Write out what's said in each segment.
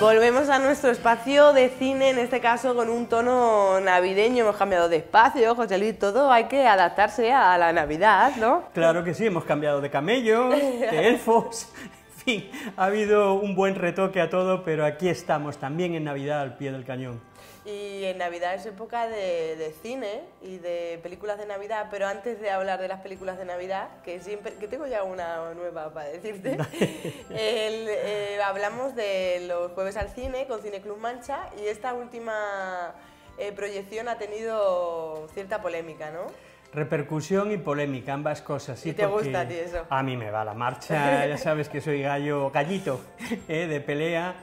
Volvemos a nuestro espacio de cine, en este caso con un tono navideño. Hemos cambiado de espacio, José Luis, todo hay que adaptarse a la Navidad, ¿no? Claro que sí, hemos cambiado de camellos, de elfos, en fin, ha habido un buen retoque a todo, pero aquí estamos también en Navidad al pie del cañón. Y en Navidad es época de, de, cine y de películas de Navidad, pero antes de hablar de las películas de Navidad, que siempre que tengo ya una nueva para decirte, eh, hablamos de los jueves al cine con Cine Club Mancha y esta última eh, proyección ha tenido cierta polémica, ¿no? Repercusión y polémica, ambas cosas. Sí, ¿Y te gusta a ti eso? A mí me va la marcha, ya sabes que soy gallo, gallito eh, de pelea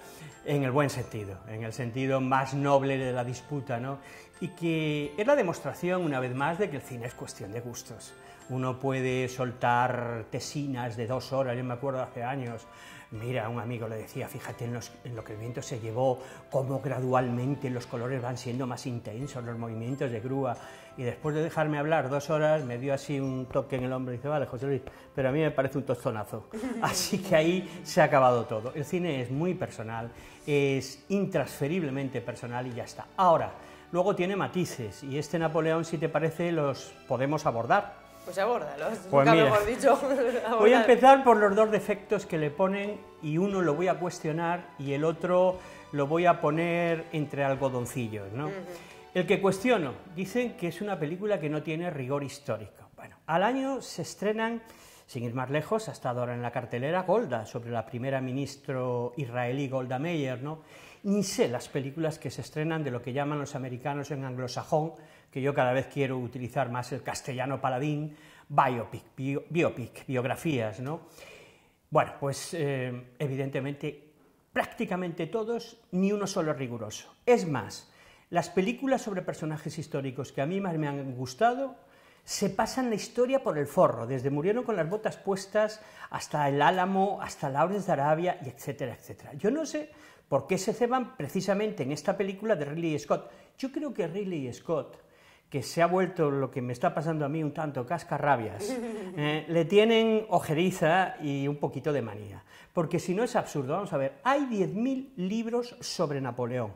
en el buen sentido, en el sentido más noble de la disputa, ¿no? Y que es la demostración, una vez más, de que el cine es cuestión de gustos. Uno puede soltar tesinas de dos horas, yo me acuerdo hace años, Mira, un amigo le decía, fíjate en, lo que el viento se llevó, cómo gradualmente los colores van siendo más intensos, los movimientos de grúa. Y después de dejarme hablar dos horas, me dio así un toque en el hombro y dice, vale, José Luis, pero a mí me parece un tostonazo. Así que ahí se ha acabado todo. El cine es muy personal, es intransferiblemente personal y ya está. Ahora, luego tiene matices y este Napoleón, si te parece, los podemos abordar pues abórdalos, pues dicho. voy a empezar por los dos defectos que le ponen y uno lo voy a cuestionar y el otro lo voy a poner entre algodoncillos, ¿no? El que cuestiono, dicen que es una película que no tiene rigor histórico. Bueno, al año se estrenan, sin ir más lejos, hasta ahora en la cartelera Golda, sobre la primera ministro israelí Golda Meir, ¿no? Ni sé las películas que se estrenan de lo que llaman los americanos en anglosajón que yo cada vez quiero utilizar más el castellano paladín, biopic, biopic biografías, ¿no? Bueno, pues eh, evidentemente prácticamente todos, ni uno solo es riguroso. Es más, las películas sobre personajes históricos que a mí más me han gustado se pasan la historia por el forro, desde Murieron con las botas puestas hasta El Álamo, hasta Lawrence de Arabia, y etcétera, etcétera. Yo no sé por qué se ceban precisamente en esta película de Ridley Scott. Yo creo que Ridley Scott que se ha vuelto lo que me está pasando a mí un tanto cascarrabias, eh, le tienen ojeriza y un poquito de manía. Porque si no es absurdo, vamos a ver, hay 10.000 libros sobre Napoleón.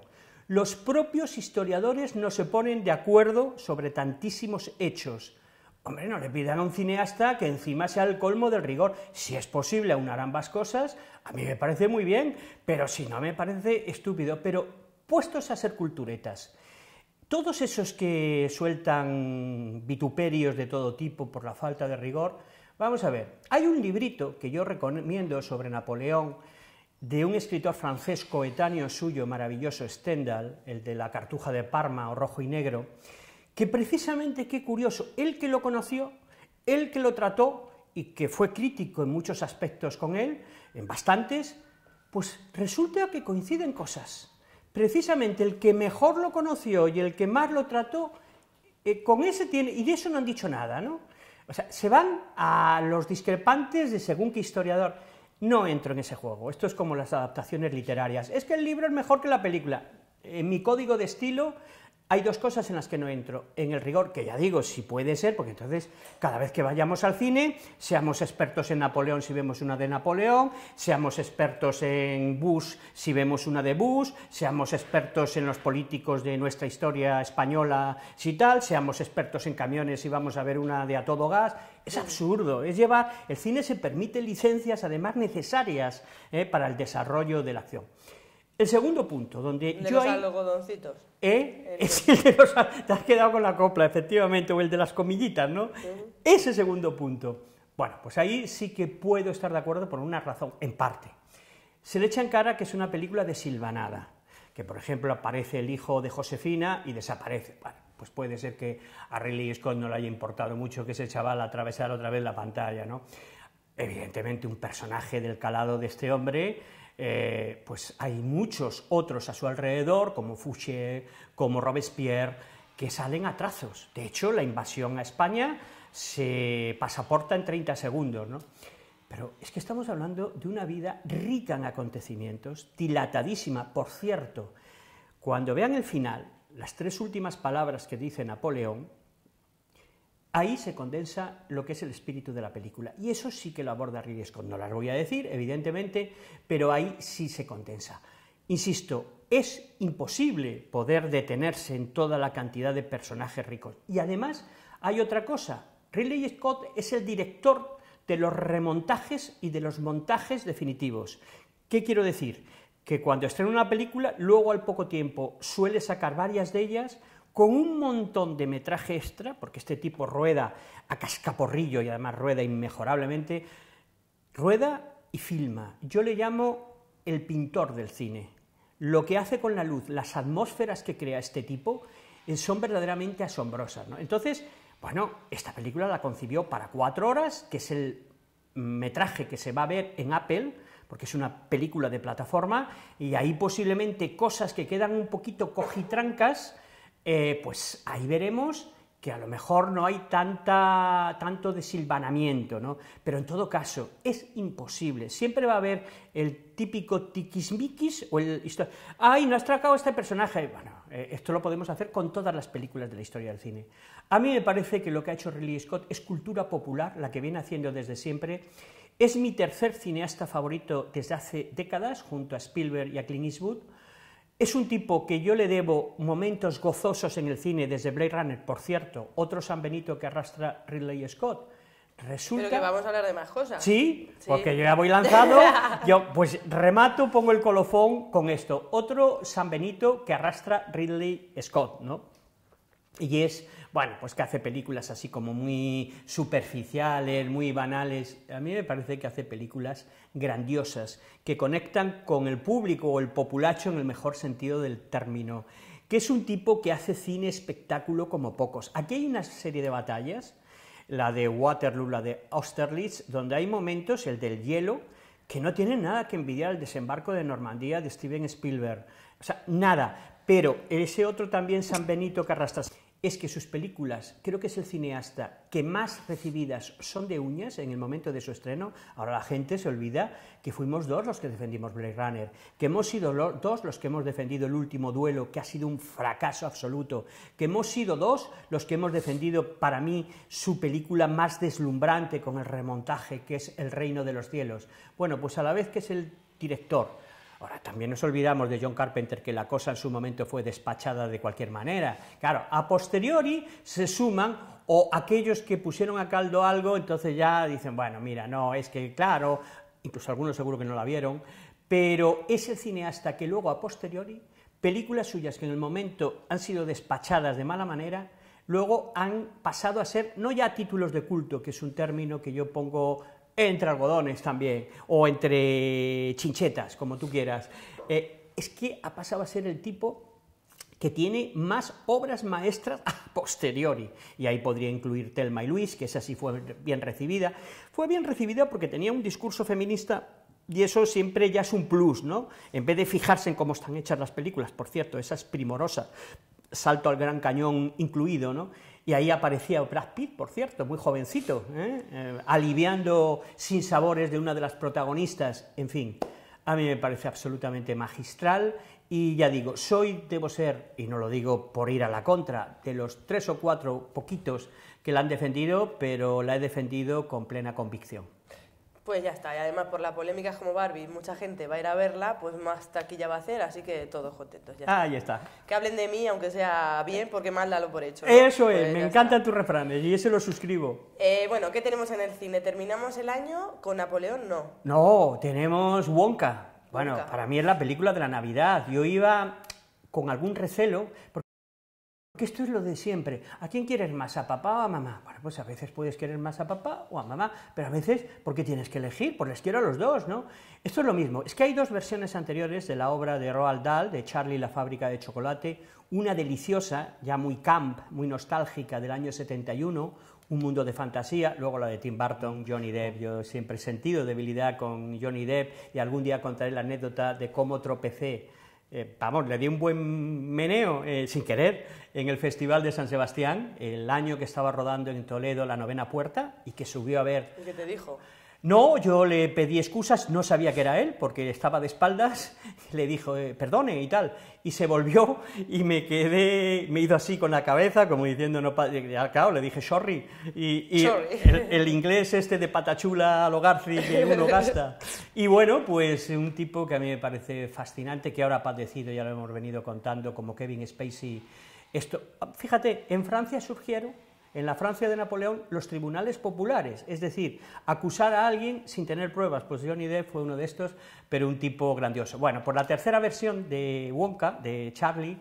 Los propios historiadores no se ponen de acuerdo sobre tantísimos hechos. Hombre, no le pidan a un cineasta que encima sea el colmo del rigor. Si es posible aunar ambas cosas, a mí me parece muy bien, pero si no me parece estúpido. Pero puestos a ser culturetas, todos esos que sueltan vituperios de todo tipo por la falta de rigor, vamos a ver, hay un librito que yo recomiendo sobre Napoleón de un escritor francesco coetáneo suyo, maravilloso Stendhal, el de la Cartuja de Parma o Rojo y Negro, que precisamente, qué curioso, el que lo conoció, el que lo trató y que fue crítico en muchos aspectos con él, en bastantes, pues resulta que coinciden cosas precisamente el que mejor lo conoció y el que más lo trató, eh, con ese tiene, y de eso no han dicho nada, ¿no? O sea, se van a los discrepantes de según qué historiador. No entro en ese juego, esto es como las adaptaciones literarias. Es que el libro es mejor que la película. En mi código de estilo hay dos cosas en las que no entro. En el rigor, que ya digo, si puede ser, porque entonces cada vez que vayamos al cine, seamos expertos en Napoleón si vemos una de Napoleón, seamos expertos en Bush si vemos una de Bush, seamos expertos en los políticos de nuestra historia española si tal, seamos expertos en camiones si vamos a ver una de a todo gas. Es absurdo, es llevar... El cine se permite licencias además necesarias eh, para el desarrollo de la acción. El segundo punto, donde yo yo los ¿Eh? Te has quedado con la copla, efectivamente, o el de las comillitas, ¿no? Ese segundo punto. Bueno, pues ahí sí que puedo estar de acuerdo por una razón, en parte. Se le echa en cara que es una película de silvanada, que por ejemplo aparece el hijo de Josefina y desaparece. Bueno, pues puede ser que a Riley Scott no le haya importado mucho que ese chaval atravesara otra vez la pantalla, ¿no? Evidentemente un personaje del calado de este hombre eh, pues hay muchos otros a su alrededor, como Fouché, como Robespierre, que salen a trazos. De hecho, la invasión a España se pasaporta en 30 segundos, ¿no? Pero es que estamos hablando de una vida rica en acontecimientos, dilatadísima, por cierto. Cuando vean el final, las tres últimas palabras que dice Napoleón, Ahí se condensa lo que es el espíritu de la película. Y eso sí que lo aborda Ridley Scott. No las voy a decir, evidentemente, pero ahí sí se condensa. Insisto, es imposible poder detenerse en toda la cantidad de personajes ricos. Y además hay otra cosa. Ridley Scott es el director de los remontajes y de los montajes definitivos. ¿Qué quiero decir? Que cuando estrena una película, luego al poco tiempo suele sacar varias de ellas con un montón de metraje extra, porque este tipo rueda a cascaporrillo y además rueda inmejorablemente, rueda y filma. Yo le llamo el pintor del cine. Lo que hace con la luz, las atmósferas que crea este tipo, eh, son verdaderamente asombrosas. ¿no? Entonces, bueno, esta película la concibió para cuatro horas, que es el metraje que se va a ver en Apple, porque es una película de plataforma, y ahí posiblemente cosas que quedan un poquito cojitrancas, eh, pues ahí veremos que a lo mejor no hay tanto desilvanamiento, ¿no? Pero en todo caso, es imposible. Siempre va a haber el típico tiquismiquis o el... ¡Ay, no has tracado este personaje! Bueno, eh, esto lo podemos hacer con todas las películas de la historia del cine. A mí me parece que lo que ha hecho Ridley Scott es cultura popular, la que viene haciendo desde siempre. Es mi tercer cineasta favorito desde hace décadas, junto a Spielberg y a Clint Eastwood. Es un tipo que yo le debo momentos gozosos en el cine, desde Blade Runner, por cierto, otro San Benito que arrastra Ridley Scott. Resulta... Pero que vamos a hablar de más cosas. ¿Sí? porque yo ya voy lanzado. yo, pues remato, pongo el colofón con esto. Otro San Benito que arrastra Ridley Scott, ¿no? Y es, bueno, pues que hace películas así como muy superficiales, muy banales. A mí me parece que hace películas grandiosas, que conectan con el público o el populacho en el mejor sentido del término. Que es un tipo que hace cine espectáculo como pocos. Aquí hay una serie de batallas, la de Waterloo, la de Austerlitz, donde hay momentos, el del hielo, que no tienen nada que envidiar al desembarco de Normandía de Steven Spielberg. O sea, nada. Pero ese otro también San Benito Carrastas, es que sus películas, creo que es el cineasta que más recibidas son de uñas en el momento de su estreno. Ahora la gente se olvida que fuimos dos los que defendimos Blade Runner, que hemos sido dos los que hemos defendido El último duelo, que ha sido un fracaso absoluto, que hemos sido dos los que hemos defendido para mí su película más deslumbrante con el remontaje, que es El reino de los cielos. Bueno, pues a la vez que es el director, Ahora, también nos olvidamos de John Carpenter que la cosa en su momento fue despachada de cualquier manera. Claro, a posteriori se suman o aquellos que pusieron a caldo algo, entonces ya dicen, bueno, mira, no, es que claro, incluso algunos seguro que no la vieron, pero es el cineasta que luego a posteriori, películas suyas que en el momento han sido despachadas de mala manera, luego han pasado a ser no ya títulos de culto, que es un término que yo pongo entre algodones también, o entre chinchetas, como tú quieras. Eh, es que ha pasado a ser el tipo que tiene más obras maestras a posteriori. Y ahí podría incluir Telma y Luis, que esa sí fue bien recibida. Fue bien recibida porque tenía un discurso feminista y eso siempre ya es un plus, ¿no? En vez de fijarse en cómo están hechas las películas, por cierto, esa es primorosa, salto al gran cañón incluido, ¿no? Y ahí aparecía Brad Pitt, por cierto, muy jovencito, ¿eh? Eh, aliviando sin sabores de una de las protagonistas. En fin, a mí me parece absolutamente magistral y ya digo, soy, debo ser, y no lo digo por ir a la contra, de los tres o cuatro poquitos que la han defendido, pero la he defendido con plena convicción pues ya está. Y además, por la polémica como Barbie, mucha gente va a ir a verla, pues más taquilla va a hacer, así que todos contentos. Ya Ahí está. está. Que hablen de mí, aunque sea bien, porque mal lo por hecho. Eso es, pues me encantan tu tus refranes y ese lo suscribo. Eh, bueno, ¿qué tenemos en el cine? ¿Terminamos el año con Napoleón? No. No, tenemos Wonka. Bueno, para mí es la película de la Navidad. Yo iba con algún recelo esto es lo de siempre. ¿A quién quieres más, a papá o a mamá? Bueno, pues a veces puedes querer más a papá o a mamá, pero a veces, ¿por qué tienes que elegir? Pues les quiero a los dos, ¿no? Esto es lo mismo. Es que hay dos versiones anteriores de la obra de Roald Dahl, de Charlie y la fábrica de chocolate, una deliciosa, ya muy camp, muy nostálgica, del año 71, un mundo de fantasía, luego la de Tim Burton, Johnny Depp, yo siempre he sentido debilidad con Johnny Depp y algún día contaré la anécdota de cómo tropecé eh, vamos, le di un buen meneo eh, sin querer en el Festival de San Sebastián, el año que estaba rodando en Toledo la novena puerta y que subió a ver... ¿Qué te dijo? No, yo le pedí excusas, no sabía que era él, porque estaba de espaldas, le dijo, eh, perdone y tal, y se volvió y me quedé, me he ido así con la cabeza, como diciendo, no, claro, le dije, sorry, y, El, inglés este de patachula a lo Garci que uno gasta. Y bueno, pues un tipo que a mí me parece fascinante, que ahora ha padecido, ya lo hemos venido contando, como Kevin Spacey. Esto, fíjate, en Francia surgieron en la Francia de Napoleón, los tribunales populares, es decir, acusar a alguien sin tener pruebas. Pues Johnny Depp fue uno de estos, pero un tipo grandioso. Bueno, por la tercera versión de Wonka, de Charlie,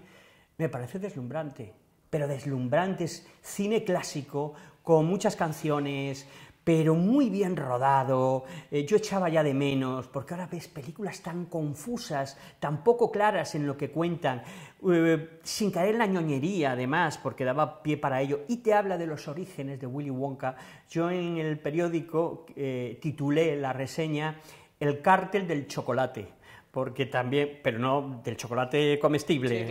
me parece deslumbrante, pero deslumbrante, es cine clásico, con muchas canciones, pero muy bien rodado. Eh, yo echaba ya de menos, porque ahora ves películas tan confusas, tan poco claras en lo que cuentan, eh, sin caer en la ñoñería además, porque daba pie para ello, y te habla de los orígenes de Willy Wonka. Yo en el periódico eh, titulé la reseña El cártel del chocolate porque también, pero no del chocolate comestible,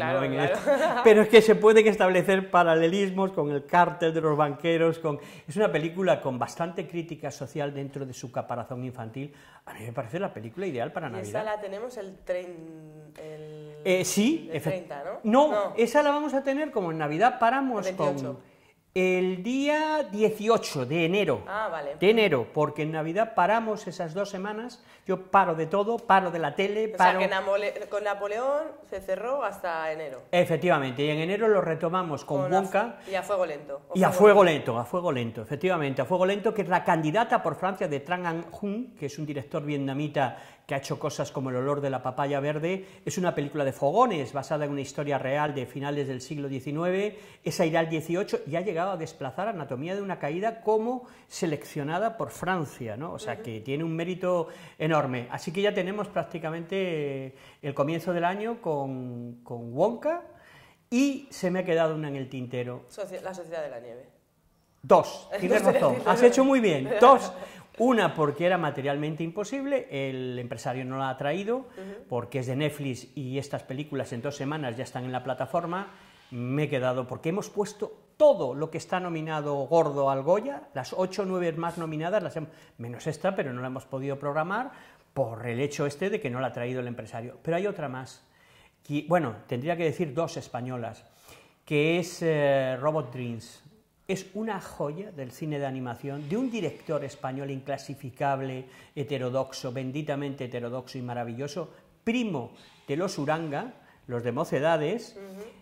pero es que se pueden establecer paralelismos con el cártel de los banqueros, con... es una película con bastante crítica social dentro de su caparazón infantil, a mí me parece la película ideal para Navidad. Esa la tenemos el, tren, eh, ¿no? ¿no? esa la vamos a tener como en Navidad paramos con... El día 18 de enero. Ah, de enero, porque en Navidad paramos esas dos semanas. Yo paro de todo, paro de la tele, o que con Napoleón se cerró hasta enero. Efectivamente, y en enero lo retomamos con, Bunka... Y a fuego lento. Y a fuego lento, a fuego lento, efectivamente, a fuego lento, que es la candidata por Francia de Trang An que es un director vietnamita que ha hecho cosas como El olor de la papaya verde. Es una película de fogones basada en una historia real de finales del siglo XIX. Esa irá al XVIII y ha llegado a desplazar Anatomía de una caída como seleccionada por Francia, ¿no? O sea, que tiene un mérito enorme. Así que ya tenemos prácticamente el comienzo del año con, con Wonka y se me ha quedado una en el tintero. La Sociedad de la Nieve. Dos, tienes razón, has hecho muy bien. Dos, una porque era materialmente imposible, el empresario no la ha traído, porque es de Netflix y estas películas en dos semanas ya están en la plataforma, me he quedado porque hemos puesto todo lo que está nominado gordo al Goya, las ocho o nueve más nominadas, las menos esta, pero no la hemos podido programar por el hecho este de que no la ha traído el empresario. Pero hay otra más, que, bueno, tendría que decir dos españolas, que es eh, Robot Dreams, es una joya del cine de animación, de un director español inclasificable, heterodoxo, benditamente heterodoxo y maravilloso, primo de los Uranga, los de Mocedades,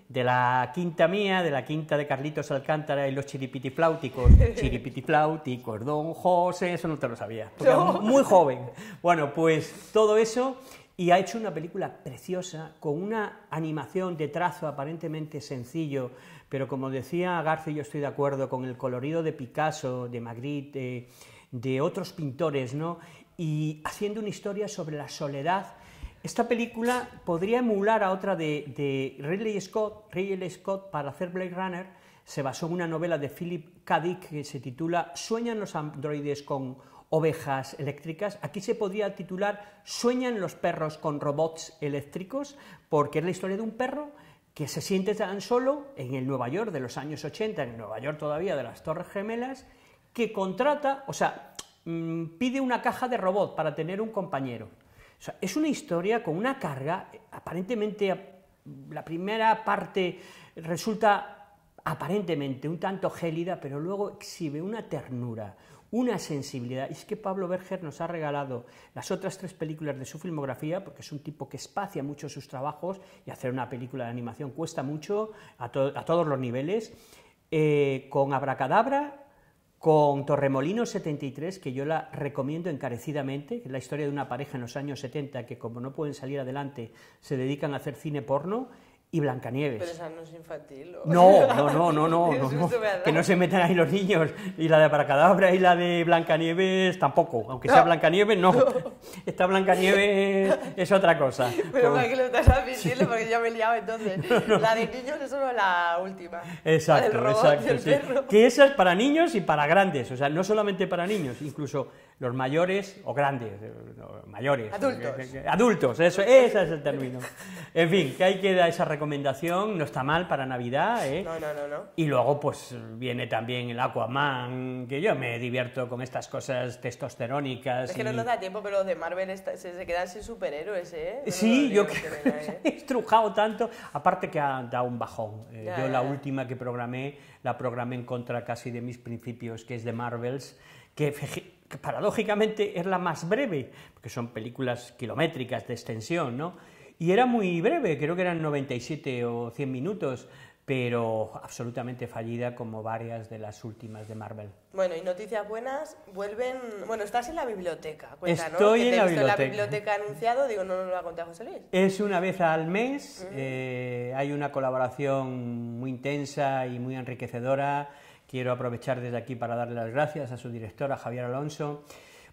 de la quinta mía, de la quinta de Carlitos Alcántara y los chiripitifláuticos, chiripitifláuticos, don José, eso no te lo sabía, muy joven. Bueno, pues todo eso y ha hecho una película preciosa con una animación de trazo aparentemente sencillo, pero como decía García, yo estoy de acuerdo con el colorido de Picasso, de Magritte, de, otros pintores, ¿no? Y haciendo una historia sobre la soledad. Esta película podría emular a otra de, de Ridley Scott. Ridley Scott, para hacer Blade Runner, se basó en una novela de Philip K. Dick que se titula Sueñan los androides con ovejas eléctricas. Aquí se podría titular ¿Sueñan los perros con robots eléctricos? Porque es la historia de un perro que se siente tan solo en el Nueva York de los años 80, en el Nueva York todavía de las Torres Gemelas, que contrata, o sea, mm, pide una caja de robot para tener un compañero. es una historia con una carga, aparentemente la primera parte resulta aparentemente un tanto gélida, pero luego exhibe una ternura, una sensibilidad. Y es que Pablo Berger nos ha regalado las otras tres películas de su filmografía, porque es un tipo que espacia mucho sus trabajos y hacer una película de animación cuesta mucho a, todos los niveles, eh, con Abracadabra, con Torremolino 73, que yo la recomiendo encarecidamente, que es la historia de una pareja en los años 70 que como no pueden salir adelante se dedican a hacer cine porno y Blancanieves. Pero esa no es infantil. No, no, no, no, que no se metan ahí los niños. Y la de Paracadabra y la de Blancanieves tampoco, aunque sea Blancanieves, no. Esta Blancanieves es otra cosa. Pero para que lo estás admitiendo, porque yo me he liado entonces. la de niños es solo la última. Exacto, exacto. Que esa es para niños y para grandes, o sea, no solamente para niños, incluso los mayores o grandes, eh, mayores. Adultos. Adultos, eso, ese es el término. En fin, que que queda esa recomendación, no está mal para Navidad. ¿eh? No, no, no, Y luego, pues viene también el Aquaman, que yo me divierto con estas cosas testosterónicas. Es que no nos da tiempo, pero los de Marvel está, se, se, quedan sin superhéroes, ¿eh? sí, yo que, ¿eh? he estrujado tanto. Aparte que ha dado un bajón. Eh, yo la última que programé, la programé en contra casi de mis principios, que es de Marvels, que que paradójicamente es la más breve, porque son películas kilométricas de extensión, ¿no? y era muy breve, creo que eran 97 o 100 minutos, pero absolutamente fallida como varias de las últimas de Marvel. Bueno, y noticias buenas, vuelven... Bueno, estás en la biblioteca, Estoy en, la biblioteca. la biblioteca. anunciado, digo, no nos lo ha contado José Luis. Es una vez al mes, mm. eh, hay una colaboración muy intensa y muy enriquecedora. Quiero aprovechar desde aquí para darle las gracias a su directora, Javier Alonso,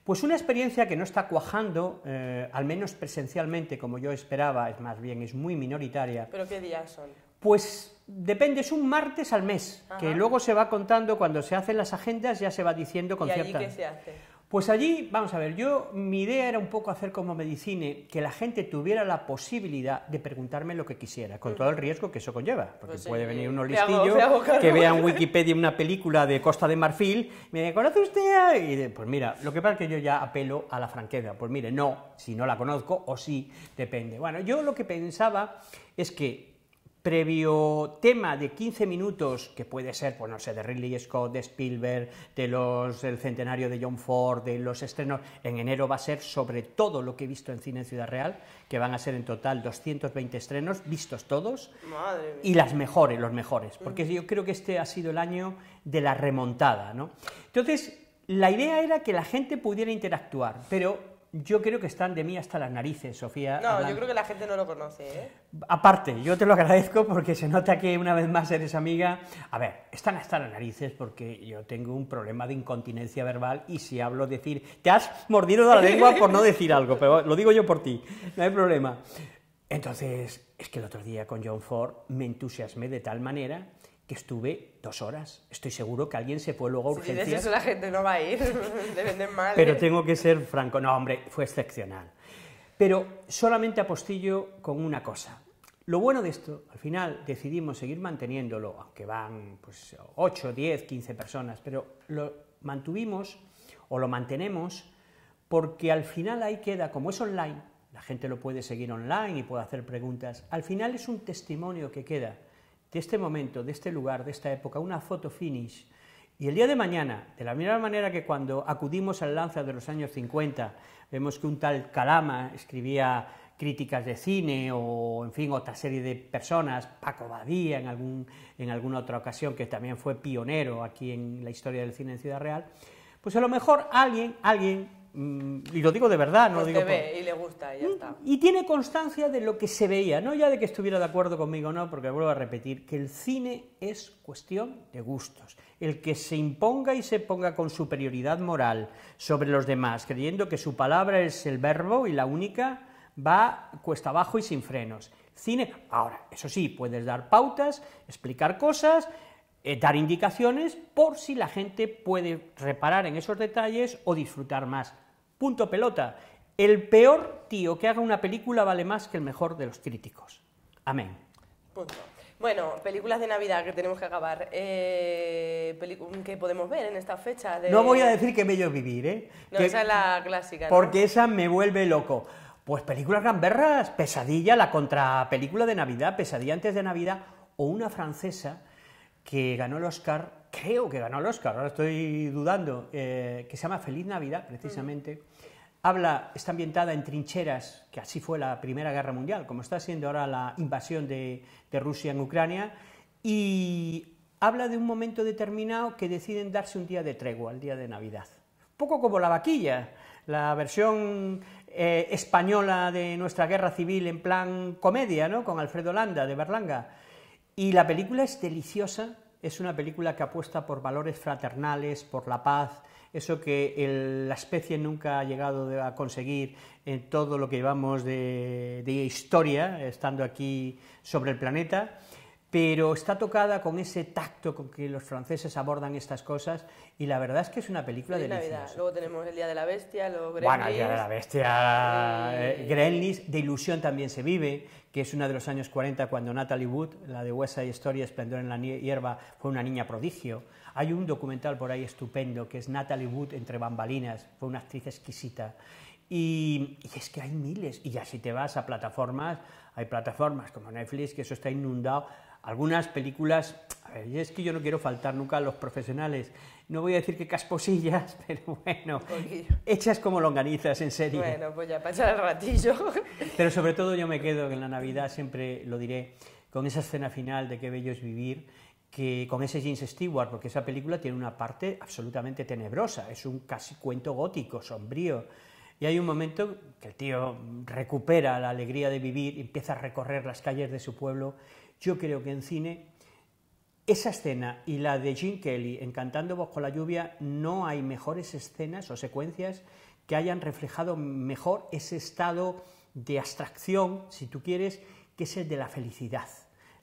pues una experiencia que no está cuajando, eh, al menos presencialmente, como yo esperaba, es más bien, es muy minoritaria. ¿Pero qué días son? Pues depende, es un martes al mes, que luego se va contando, cuando se hacen las agendas ya se va diciendo con cierta... qué se hace? Pues allí, vamos a ver, yo mi idea era un poco hacer como medicine que la gente tuviera la posibilidad de preguntarme lo que quisiera, con mm. todo el riesgo que eso conlleva, porque pues puede venir un listillo que vea en Wikipedia una película de Costa de Marfil, me dice, ¿conoce usted? Y pues mira, lo que pasa es que yo ya apelo a la franqueza, pues mire, no, si no la conozco o sí, depende. Bueno, yo lo que pensaba es que previo tema de 15 minutos, que puede ser, pues no sé, de Ridley Scott, de Spielberg, de los, del centenario de John Ford, de los estrenos, en enero va a ser sobre todo lo que he visto en cine en Ciudad Real, que van a ser en total 220 estrenos, vistos todos, y las mejores, los mejores, porque yo creo que este ha sido el año de la remontada, ¿no? Entonces, la idea era que la gente pudiera interactuar, pero yo creo que están de mí hasta las narices, Sofía. No, yo creo que la gente no lo conoce. ¿eh? Aparte, yo te lo agradezco porque se nota que una vez más eres amiga. A ver, están hasta las narices porque yo tengo un problema de incontinencia verbal y si hablo decir, te has mordido la lengua por no decir algo, pero lo digo yo por ti, no hay problema. Entonces, es que el otro día con John Ford me entusiasmé de tal manera que estuve dos horas. Estoy seguro que alguien se fue luego a urgencias. Si eso, la gente no va a ir, le venden mal. Pero ¿eh? tengo que ser franco. No, hombre, fue excepcional. Pero solamente apostillo con una cosa. Lo bueno de esto, al final decidimos seguir manteniéndolo, aunque van pues, 8, 10, 15 personas, pero lo mantuvimos o lo mantenemos porque al final ahí queda, como es online, la gente lo puede seguir online y puede hacer preguntas, al final es un testimonio que queda de este momento, de este lugar, de esta época, una foto finish. Y el día de mañana, de la misma manera que cuando acudimos al Lanza de los años 50, vemos que un tal Calama escribía críticas de cine o, en fin, otra serie de personas, Paco Badía en, algún, en alguna otra ocasión, que también fue pionero aquí en la historia del cine en Ciudad Real, pues a lo mejor alguien, alguien Mm, y lo digo de verdad, no digo. y le gusta y ya mm, está. Y tiene constancia de lo que se veía, no ya de que estuviera de acuerdo conmigo no, porque vuelvo a repetir que el cine es cuestión de gustos. El que se imponga y se ponga con superioridad moral sobre los demás, creyendo que su palabra es el verbo y la única, va cuesta abajo y sin frenos. Cine, ahora, eso sí, puedes dar pautas, explicar cosas, eh, dar indicaciones por si la gente puede reparar en esos detalles o disfrutar más Punto pelota. El peor tío que haga una película vale más que el mejor de los críticos. Amén. Punto. Bueno, películas de Navidad que tenemos que acabar. Eh, que ¿Qué podemos ver en esta fecha? No voy a decir que bello vivir, ¿eh? No, esa es la clásica. Porque esa me vuelve loco. Pues películas gamberras, Pesadilla, la contra película de Navidad, Pesadilla antes de Navidad, o una francesa que ganó el Oscar creo que ganó el Oscar, ahora estoy dudando, eh, que se llama Feliz Navidad, precisamente. Habla, está ambientada en trincheras, que así fue la Primera Guerra Mundial, como está siendo ahora la invasión de, Rusia en Ucrania, y habla de un momento determinado que deciden darse un día de tregua, el día de Navidad. poco como la vaquilla, la versión eh, española de nuestra guerra civil en plan comedia, ¿no? con Alfredo Landa de Berlanga. Y la película es deliciosa, es una película que apuesta por valores fraternales, por la paz, eso que la especie nunca ha llegado a conseguir en todo lo que llevamos de historia, estando aquí sobre el planeta pero está tocada con ese tacto con que los franceses abordan estas cosas y la verdad es que es una película de deliciosa. Luego tenemos El Día de la Bestia, luego Gremlins. Bueno, El Día de la Bestia, eh, eh, de ilusión también se vive, que es una de los años 40 cuando Natalie Wood, la de West Side Story, Esplendor en la hierba, fue una niña prodigio. Hay un documental por ahí estupendo que es Natalie Wood entre bambalinas, fue una actriz exquisita. Y, y, es que hay miles. Y ya si te vas a plataformas, hay plataformas como Netflix, que eso está inundado algunas películas, es que yo no quiero faltar nunca a los profesionales, no voy a decir que casposillas, pero bueno, hechas como longanizas, en serio. Bueno, pues ya pasar el ratillo. Pero sobre todo yo me quedo que en la Navidad siempre lo diré, con esa escena final de qué bello es vivir, que con ese James Stewart, porque esa película tiene una parte absolutamente tenebrosa, es un casi cuento gótico, sombrío. Y hay un momento que el tío recupera la alegría de vivir, y empieza a recorrer las calles de su pueblo yo creo que en cine esa escena y la de Jim Kelly en Cantando bajo la lluvia, no hay mejores escenas o secuencias que hayan reflejado mejor ese estado de abstracción, si tú quieres, que es el de la felicidad.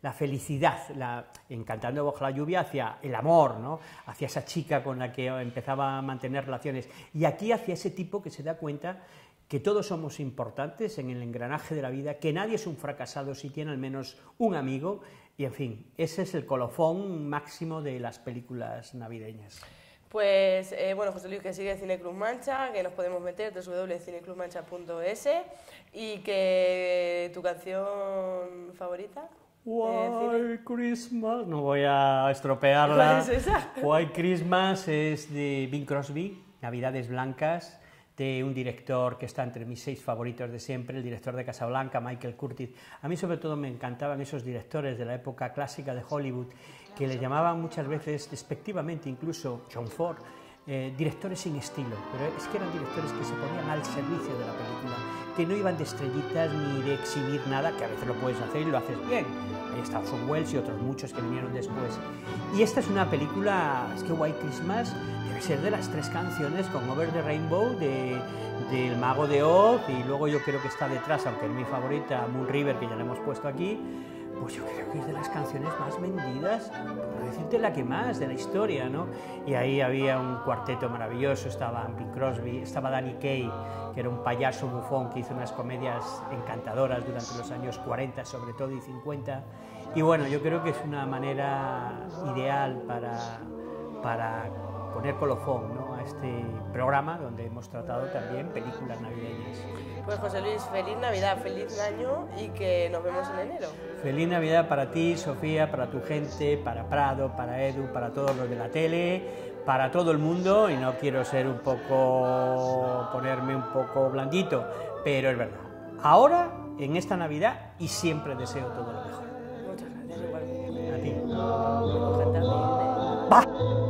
La felicidad, la, encantando bajo la lluvia, hacia el amor, ¿no? hacia esa chica con la que empezaba a mantener relaciones. Y aquí hacia ese tipo que se da cuenta que todos somos importantes en el engranaje de la vida, que nadie es un fracasado si tiene al menos un amigo, y en fin, ese es el colofón máximo de las películas navideñas. Pues eh, bueno, José Luis, que sigue Cine Club Mancha, que nos podemos meter www.cineclubmancha.es y que tu canción favorita. Eh, Why Christmas, no voy a estropearla. ¿Cuál es pues esa? White Christmas es de Bing Crosby, Navidades Blancas, de un director que está entre mis seis favoritos de siempre, el director de Casablanca, Michael Curtis. A mí sobre todo me encantaban esos directores de la época clásica de Hollywood, que le llamaban muchas veces, despectivamente incluso, John Ford, eh, directores sin estilo, pero es que eran directores que se ponían al servicio de la película, que no iban de estrellitas ni de exhibir nada, que a veces lo puedes hacer y lo haces bien. Ahí está Orson y otros muchos que vinieron después. Y esta es una película, es que White Christmas debe ser de las tres canciones con Over the Rainbow de, del Mago de Oz y luego yo creo que está detrás, aunque es mi favorita, Moon River, que ya la hemos puesto aquí, pues yo creo que es de las canciones más vendidas, por decirte la que más, de la historia, ¿no? Y ahí había un cuarteto maravilloso, estaba Pink Crosby, estaba Danny Kaye, que era un payaso bufón que hizo unas comedias encantadoras durante los años 40 sobre todo y 50. Y bueno, yo creo que es una manera ideal para, para poner colofón ¿no? a este programa donde hemos tratado también películas navideñas. Pues José Luis, feliz Navidad, feliz año y que nos vemos en enero. Feliz Navidad para ti, Sofía, para tu gente, para Prado, para Edu, para todos los de la tele, para todo el mundo. Y no quiero ser un poco, ponerme un poco blandito, pero es verdad. Ahora, en esta Navidad, y siempre deseo todo lo mejor. Muchas gracias, A ti.